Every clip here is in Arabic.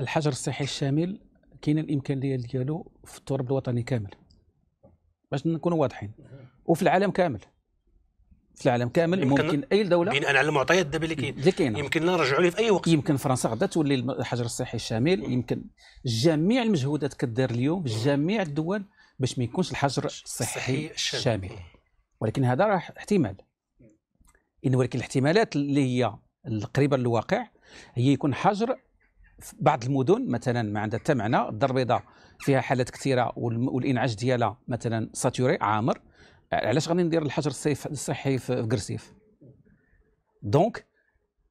الحجر الصحي الشامل كاين الامكانيه ديالو في التراب الوطني كامل باش نكونوا واضحين وفي العالم كامل في العالم كامل يمكن ممكن اي دوله بناء على المعطيات دابا اللي كاين اللي يمكن نرجعوا ليه في اي وقت يمكن فرنسا غدا تولي الحجر الصحي الشامل يمكن جميع المجهودات كدار اليوم في جميع الدول باش ما يكونش الحجر الصحي الشامل ولكن هذا راه احتمال ان ولكن الاحتمالات اللي هي القريبه للواقع هي يكون حجر بعض المدن مثلا ما عندها حتى معنى الدار البيضاء فيها حالات كثيره والانعاش ديالها مثلا ساتوري عامر علاش غادي ندير الحجر الصيف الصحي في كرسيف دونك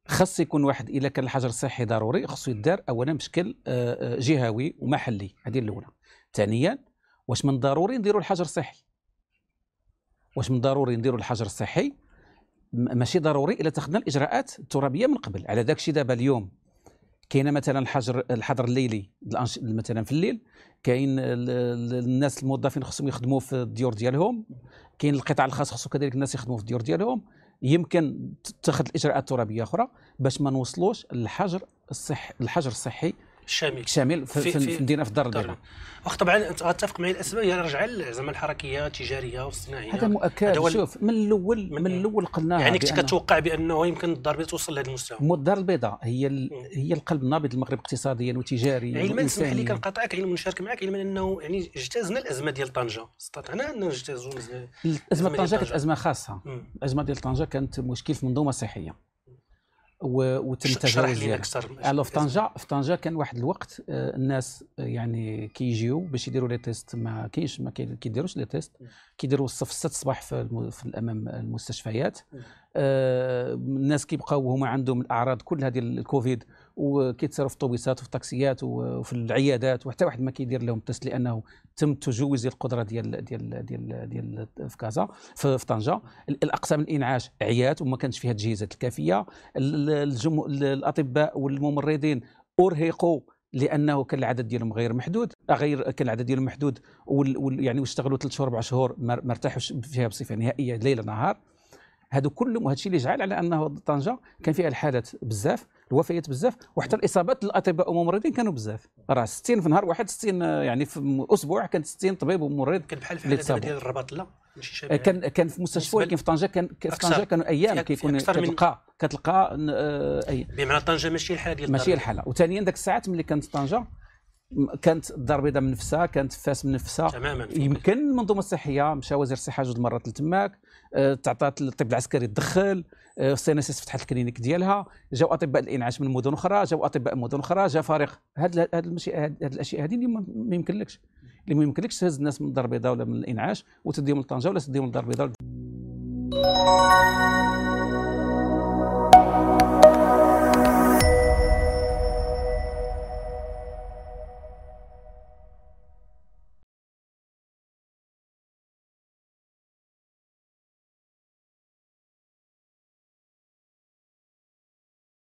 خاص يكون واحد الا كان الحجر الصحي ضروري خصو يدار اولا بشكل آه، آه، جهوي ومحلي هذه الاولى ثانيا واش من ضروري نديروا الحجر الصحي واش من ضروري نديروا الحجر الصحي ماشي ضروري الا تاخذنا الاجراءات الترابيه من قبل على داك الشيء دابا اليوم كاين مثلا الحجر الحظر الليلي مثلا في الليل كاين الناس الموظفين خصهم يخدموا في الديور ديالهم كاين القطاع الخاص خصو كذلك الناس يخدموا في الديور ديالهم يمكن تتخذ الاجراءات الترابيه اخرى باش ما نوصلوش للحجر الصح الحجر الصحي شامل شامل في, في, في مدينه في الدار البيضاء واخا طبعا انت معي الاسباب هي رجع زعما الحركيه التجاريه والصناعيه هذا مؤكد شوف من الاول من الاول قلنا يعني كنت كتوقع بانه يمكن الدار البيضاء توصل لهذا المستوى مو الدار البيضاء هي هي القلب النابض المغرب اقتصاديا وتجاريا علما تسمح لي كنقاطعك علما يعني نشارك معك علما انه يعني اجتازنا الازمه ديال طنجه استطعنا ان نجتازوا الازمه طنجه كانت ازمه خاصه الازمه ديال طنجه كانت مشكل في المنظومه الصحيه وتنتج لينا اكثر الو في طنجه في طنجه كان واحد الوقت آه، الناس آه، يعني كيجيو كي باش يديروا لي تيست ما كاينش ما كيديروش لي تيست كيديروا الصف 6 الصباح في, في الامام المستشفيات آه، الناس كيبقاو هما عندهم الاعراض كل هذه الكوفيد وكيتصيروا في الطوبيسات وفي الطاكسيات وفي العيادات وحتى واحد ما كيدير لهم تيست لانه تم تجوز القدره ديال ديال ديال ديال في كازا في, في طنجه الاقسام الانعاش عيات وما كانش فيها التجهيزات الكافيه الجم... الاطباء والممرضين ارهقوا لانه كان العدد ديالهم غير محدود آه، غير كان العدد ديالهم محدود وال... وال... يعني واشتغلوا ثلاث شهور اربع شهور ما ارتاحوش فيها بصفه نهائيه ليل نهار هادو كلهم وهذا الشيء اللي جعل على انه طنجه كان فيها الحالات بزاف الوفيات بزاف وحتى الاصابات الاطباء والممرضين كانوا بزاف راه 60 في نهار واحد 60 يعني في اسبوع كان 60 طبيب وممرض كان بحال في الحاله ديال الرباط لا ماشي آه، كان كان في مستشفى ولكن في طنجه كان في طنجه كانوا ايام كيكون كتلقى كتلقى آه، اي بمعنى طنجه ماشي الحاله ديال ماشي الحاله وثانيا ذاك الساعات ملي كانت طنجه كانت الدار البيضاء من نفسها كانت فاس من نفسها تماما يمكن المنظومه الصحيه مشى وزير الصحه جوج مرات لتماك آه، تعطات الطب العسكري الدخل آه، السي ان فتحت الكلينيك ديالها جاو اطباء الانعاش من مدن اخرى جاو اطباء مدن اخرى جا فريق هاد هاد, هاد الاشياء هذه اللي ما يمكنلكش اللي ما يمكنلكش تهز الناس من الدار البيضاء ولا من الانعاش وتديهم لطنجه ولا تديهم للدار البيضاء